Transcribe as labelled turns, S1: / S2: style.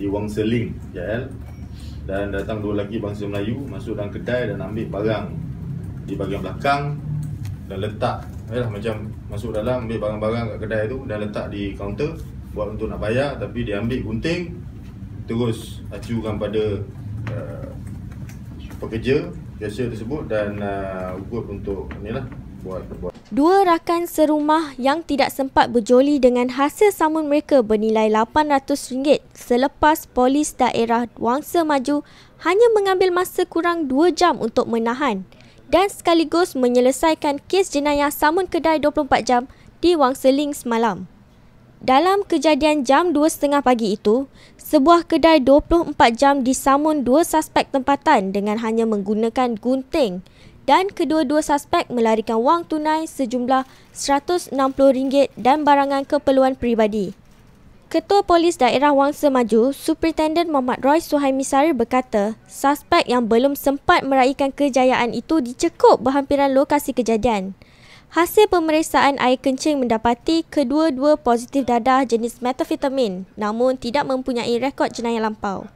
S1: di Wangsa Ling KL dan datang dua lelaki bangsa Melayu masuk dalam kedai dan ambil barang di bahagian belakang dan letak ialah macam masuk dalam ambil barang-barang kat kedai tu dan letak di kaunter buat untuk nak bayar tapi dia ambil gunting terus acukan pada uh, pekerja biasa tersebut dan uh, ugut untuk inilah buat buat
S2: Dua rakan serumah yang tidak sempat berjoli dengan hasil samun mereka bernilai RM800 selepas polis daerah Wangsa Maju hanya mengambil masa kurang 2 jam untuk menahan dan sekaligus menyelesaikan kes jenayah samun kedai 24 jam di Wangsa Ling semalam. Dalam kejadian jam 2.30 pagi itu, sebuah kedai 24 jam disamun dua suspek tempatan dengan hanya menggunakan gunting dan kedua-dua suspek melarikan wang tunai sejumlah RM160 dan barangan keperluan peribadi. Ketua Polis Daerah Wangsa Maju, Superintendent Muhammad Roy Suhaimi Sari berkata, suspek yang belum sempat meraihkan kejayaan itu dicekup berhampiran lokasi kejadian. Hasil pemeriksaan air kencing mendapati kedua-dua positif dadah jenis metafetamin namun tidak mempunyai rekod jenayah lampau.